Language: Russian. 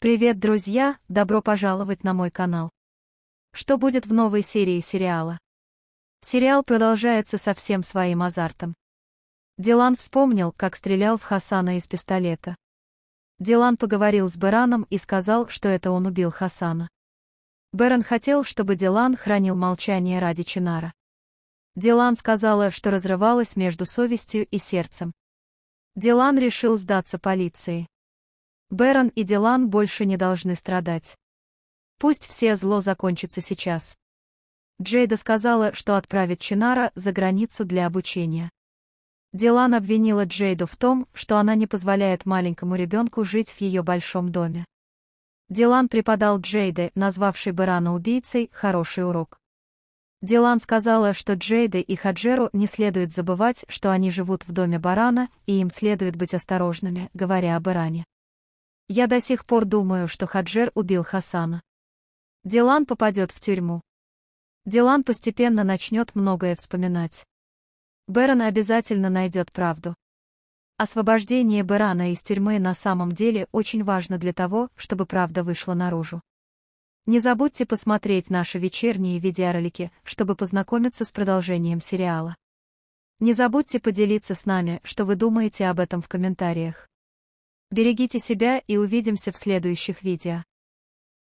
Привет, друзья! Добро пожаловать на мой канал. Что будет в новой серии сериала? Сериал продолжается со всем своим азартом. Дилан вспомнил, как стрелял в Хасана из пистолета. Дилан поговорил с Бераном и сказал, что это он убил Хасана. Беран хотел, чтобы Дилан хранил молчание ради Чинара. Дилан сказала, что разрывалась между совестью и сердцем. Дилан решил сдаться полиции. Бэрон и Дилан больше не должны страдать. Пусть все зло закончится сейчас. Джейда сказала, что отправит Чинара за границу для обучения. Дилан обвинила Джейду в том, что она не позволяет маленькому ребенку жить в ее большом доме. Дилан преподал Джейде, назвавшей Бэрана убийцей, хороший урок. Дилан сказала, что Джейде и Хаджеру не следует забывать, что они живут в доме Барана, и им следует быть осторожными, говоря о Баране. Я до сих пор думаю, что Хаджер убил Хасана. Дилан попадет в тюрьму. Дилан постепенно начнет многое вспоминать. Бэрон обязательно найдет правду. Освобождение Бэрана из тюрьмы на самом деле очень важно для того, чтобы правда вышла наружу. Не забудьте посмотреть наши вечерние видеоролики, чтобы познакомиться с продолжением сериала. Не забудьте поделиться с нами, что вы думаете об этом в комментариях. Берегите себя и увидимся в следующих видео.